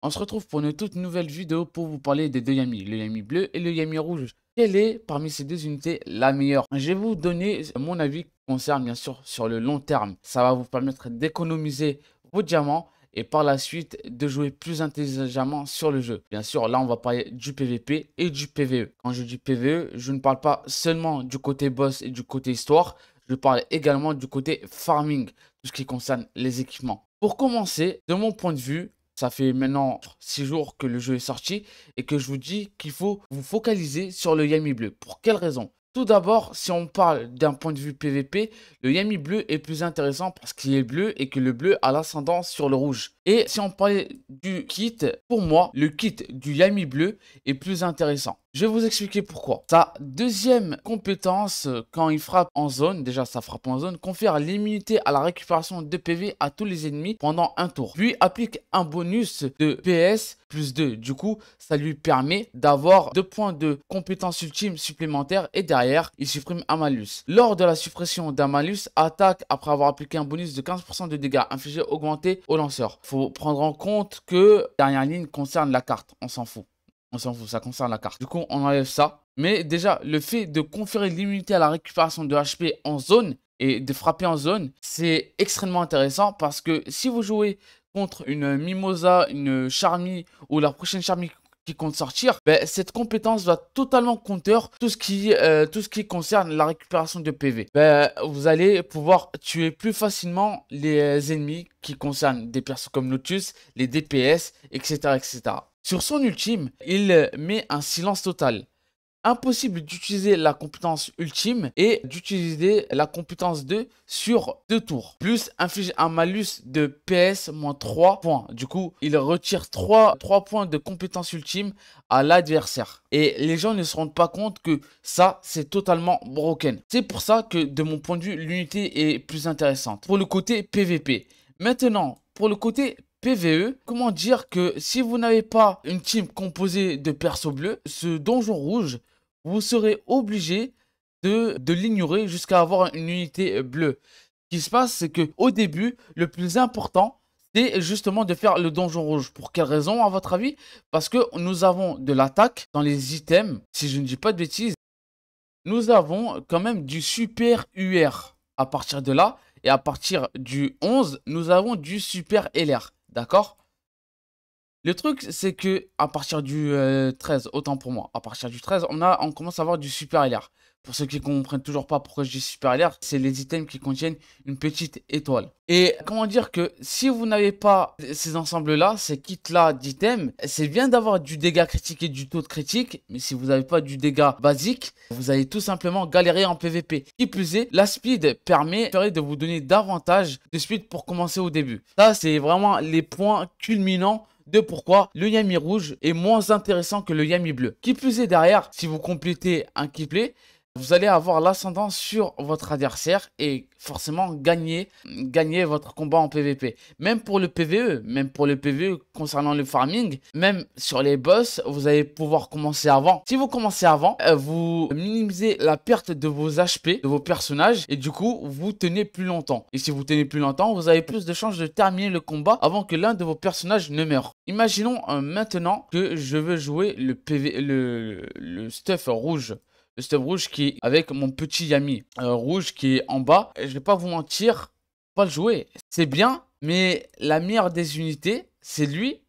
On se retrouve pour une toute nouvelle vidéo pour vous parler des deux Yami, le Yami bleu et le Yami rouge. Quelle est parmi ces deux unités la meilleure Je vais vous donner mon avis concerne bien sûr sur le long terme. Ça va vous permettre d'économiser vos diamants et par la suite de jouer plus intelligemment sur le jeu. Bien sûr, là on va parler du PVP et du PVE. Quand je dis PVE, je ne parle pas seulement du côté boss et du côté histoire, je parle également du côté farming, tout ce qui concerne les équipements. Pour commencer, de mon point de vue, ça fait maintenant 6 jours que le jeu est sorti et que je vous dis qu'il faut vous focaliser sur le Yami bleu. Pour quelle raison tout d'abord, si on parle d'un point de vue PVP, le Yami bleu est plus intéressant parce qu'il est bleu et que le bleu a l'ascendance sur le rouge. Et si on parlait du kit, pour moi, le kit du Yami bleu est plus intéressant. Je vais vous expliquer pourquoi. Sa deuxième compétence, euh, quand il frappe en zone, déjà ça frappe en zone, confère l'immunité à la récupération de PV à tous les ennemis pendant un tour. Puis applique un bonus de PS plus 2. Du coup, ça lui permet d'avoir deux points de compétence ultime supplémentaires et derrière, il supprime un malus. Lors de la suppression d'un attaque après avoir appliqué un bonus de 15% de dégâts infligés augmentés au lanceur prendre en compte que la dernière ligne concerne la carte. On s'en fout. On s'en fout, ça concerne la carte. Du coup, on enlève ça. Mais déjà, le fait de conférer l'immunité à la récupération de HP en zone et de frapper en zone, c'est extrêmement intéressant parce que si vous jouez contre une Mimosa, une Charmie ou la prochaine Charmy compte sortir, ben, cette compétence va totalement compter tout ce qui, euh, tout ce qui concerne la récupération de PV. Ben, vous allez pouvoir tuer plus facilement les ennemis qui concernent des personnes comme Lotus, les DPS, etc. etc. Sur son ultime, il met un silence total impossible d'utiliser la compétence ultime et d'utiliser la compétence 2 sur deux tours. Plus inflige un malus de PS-3 points. Du coup, il retire 3, 3 points de compétence ultime à l'adversaire. Et les gens ne se rendent pas compte que ça, c'est totalement broken. C'est pour ça que, de mon point de vue, l'unité est plus intéressante. Pour le côté PVP. Maintenant, pour le côté PVE, comment dire que si vous n'avez pas une team composée de persos bleus, ce donjon rouge vous serez obligé de, l'ignorer jusqu'à avoir une unité bleue. Ce qui se passe, c'est que au début, le plus important, c'est justement de faire le donjon rouge. Pour quelle raison, à votre avis Parce que nous avons de l'attaque dans les items, si je ne dis pas de bêtises. Nous avons quand même du super UR à partir de là. Et à partir du 11, nous avons du super LR. D'accord le truc, c'est que à partir du 13, euh, autant pour moi, à partir du 13, on, a, on commence à avoir du super LR. Pour ceux qui ne comprennent toujours pas pourquoi je dis super LR, c'est les items qui contiennent une petite étoile. Et comment dire que si vous n'avez pas ces ensembles-là, ces kits-là d'items, c'est bien d'avoir du dégât critique et du taux de critique, mais si vous n'avez pas du dégât basique, vous allez tout simplement galérer en PVP. Qui plus est, la speed permet de vous donner davantage de speed pour commencer au début. Ça, c'est vraiment les points culminants de pourquoi le Yami rouge est moins intéressant que le Yami bleu. Qui plus est derrière, si vous complétez un keyplay, vous allez avoir l'ascendant sur votre adversaire et forcément gagner, gagner votre combat en PvP. Même pour le PvE, même pour le PvE concernant le farming, même sur les boss, vous allez pouvoir commencer avant. Si vous commencez avant, euh, vous minimisez la perte de vos HP, de vos personnages, et du coup, vous tenez plus longtemps. Et si vous tenez plus longtemps, vous avez plus de chances de terminer le combat avant que l'un de vos personnages ne meure. Imaginons euh, maintenant que je veux jouer le, le stuff rouge le rouge qui est avec mon petit Yami euh, rouge qui est en bas. Et je vais pas vous mentir, pas le jouer. C'est bien, mais la meilleure des unités, c'est lui.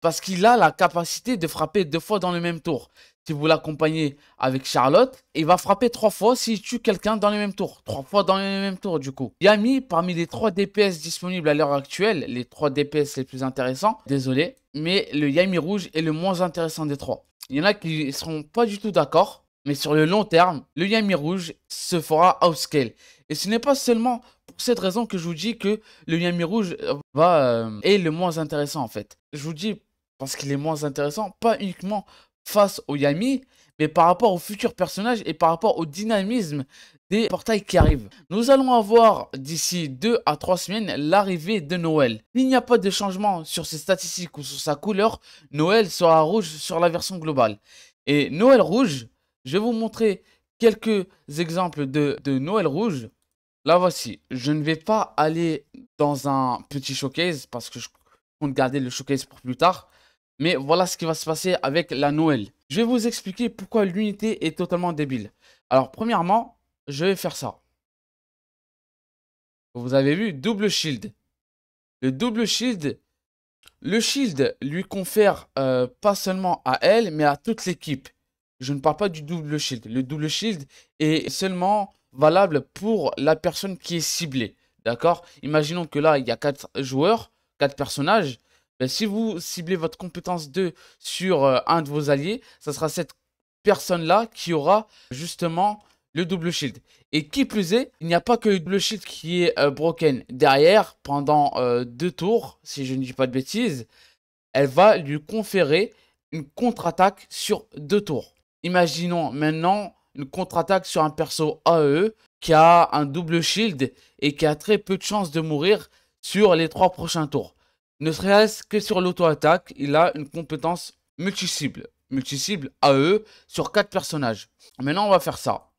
Parce qu'il a la capacité de frapper deux fois dans le même tour. Si vous l'accompagnez avec Charlotte, il va frapper trois fois s'il tue quelqu'un dans le même tour. Trois fois dans le même tour, du coup. Yami, parmi les trois DPS disponibles à l'heure actuelle, les trois DPS les plus intéressants, désolé, mais le Yami rouge est le moins intéressant des trois. Il y en a qui ne seront pas du tout d'accord mais sur le long terme, le Yami rouge se fera outscale. Et ce n'est pas seulement pour cette raison que je vous dis que le Yami rouge euh, va, euh, est le moins intéressant en fait. Je vous dis parce qu'il est moins intéressant, pas uniquement face au Yami, mais par rapport aux futurs personnages et par rapport au dynamisme des portails qui arrivent. Nous allons avoir d'ici 2 à 3 semaines l'arrivée de Noël. Il n'y a pas de changement sur ses statistiques ou sur sa couleur, Noël sera rouge sur la version globale. Et Noël rouge je vais vous montrer quelques exemples de, Noël rouge. Là voici, je ne vais pas aller dans un petit showcase parce que je compte garder le showcase pour plus tard. Mais voilà ce qui va se passer avec la Noël. Je vais vous expliquer pourquoi l'unité est totalement débile. Alors premièrement, je vais faire ça. Vous avez vu, double shield. Le double shield, le shield lui confère euh, pas seulement à elle, mais à toute l'équipe. Je ne parle pas du double shield. Le double shield est seulement valable pour la personne qui est ciblée. D'accord Imaginons que là, il y a 4 joueurs, 4 personnages. Ben, si vous ciblez votre compétence 2 sur euh, un de vos alliés, ça sera cette personne-là qui aura justement le double shield. Et qui plus est, il n'y a pas que le double shield qui est euh, broken. Derrière, pendant 2 euh, tours, si je ne dis pas de bêtises, elle va lui conférer une contre-attaque sur deux tours. Imaginons maintenant une contre-attaque sur un perso AE qui a un double shield et qui a très peu de chances de mourir sur les trois prochains tours. Ne serait-ce que sur l'auto-attaque, il a une compétence multi-cible. Multi-cible AE sur quatre personnages. Maintenant, on va faire ça.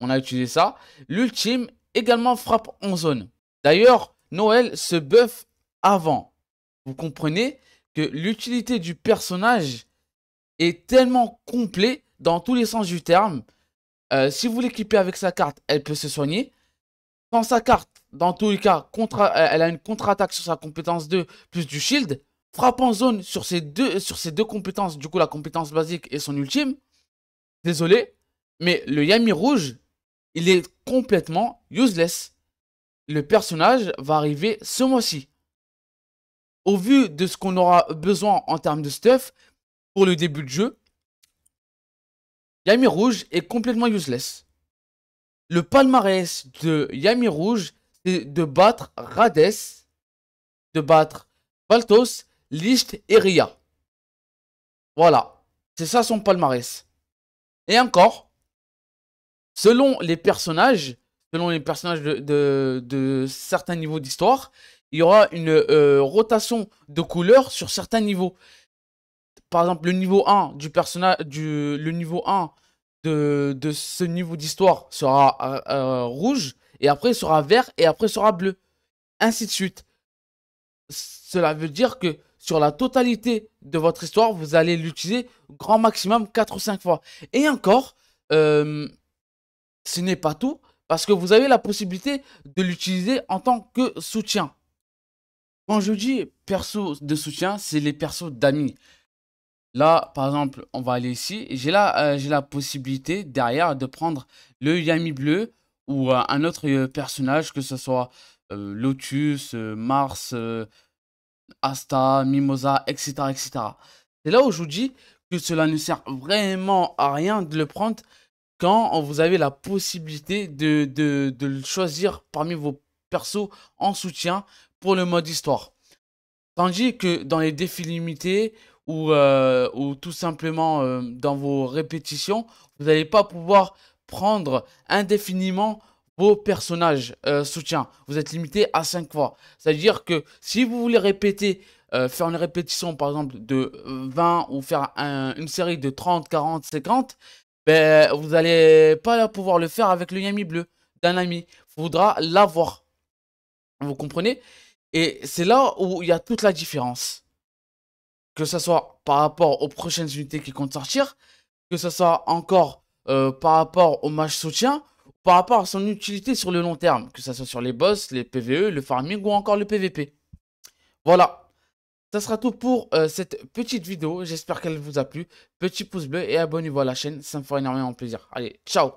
On a utilisé ça. L'ultime également frappe en zone. D'ailleurs, Noël se buff avant. Vous comprenez que l'utilité du personnage est tellement complet dans tous les sens du terme. Euh, si vous l'équipez avec sa carte, elle peut se soigner. Quand sa carte, dans tous les cas, euh, elle a une contre-attaque sur sa compétence 2 plus du shield, frappe en zone sur ses, deux, sur ses deux compétences, du coup la compétence basique et son ultime, désolé, mais le Yami rouge, il est complètement useless. Le personnage va arriver ce mois-ci. Au vu de ce qu'on aura besoin en termes de stuff pour le début de jeu, Yami Rouge est complètement useless. Le palmarès de Yami Rouge, c'est de battre Rades, de battre Valtos, Licht et Ria. Voilà, c'est ça son palmarès. Et encore, selon les personnages, selon les personnages de, certains niveaux d'histoire, il y aura une euh, rotation de couleurs sur certains niveaux par exemple, le niveau 1 du personnage, du, le niveau 1 de, ce niveau d'histoire sera euh, euh, rouge, et après sera vert, et après sera bleu. Ainsi de suite. Cela veut dire que sur la totalité de votre histoire, vous allez l'utiliser grand maximum 4 ou 5 fois. Et encore, euh, ce n'est pas tout, parce que vous avez la possibilité de l'utiliser en tant que soutien. Quand je dis perso de soutien, c'est les persos d'amis. Là, par exemple, on va aller ici. J'ai euh, j'ai la possibilité derrière de prendre le Yami bleu ou euh, un autre euh, personnage, que ce soit Lotus, Mars, Asta, Mimosa, etc., etc. C'est là où je vous dis que cela ne sert vraiment à rien de le prendre quand vous avez la possibilité de, de le choisir parmi vos persos en soutien pour le mode histoire. Tandis que dans les défis limités ou, euh, ou tout simplement euh, dans vos répétitions, vous n'allez pas pouvoir prendre indéfiniment vos personnages euh, soutiens Vous êtes limité à 5 fois. C'est-à-dire que si vous voulez répéter, faire une répétition par exemple de 20 ou faire une série de 30, 40, 50, vous n'allez pas pouvoir le faire avec le Yami bleu d'un ami. Il faudra l'avoir. Vous comprenez et c'est là où il y a toute la différence. Que ce soit par rapport aux prochaines unités qui comptent sortir, que ce soit encore euh, par rapport au match soutien, par rapport à son utilité sur le long terme, que ce soit sur les boss, les PVE, le farming ou encore le PVP. Voilà, ça sera tout pour euh, cette petite vidéo. J'espère qu'elle vous a plu. Petit pouce bleu et abonnez-vous à la chaîne, ça me fera énormément plaisir. Allez, ciao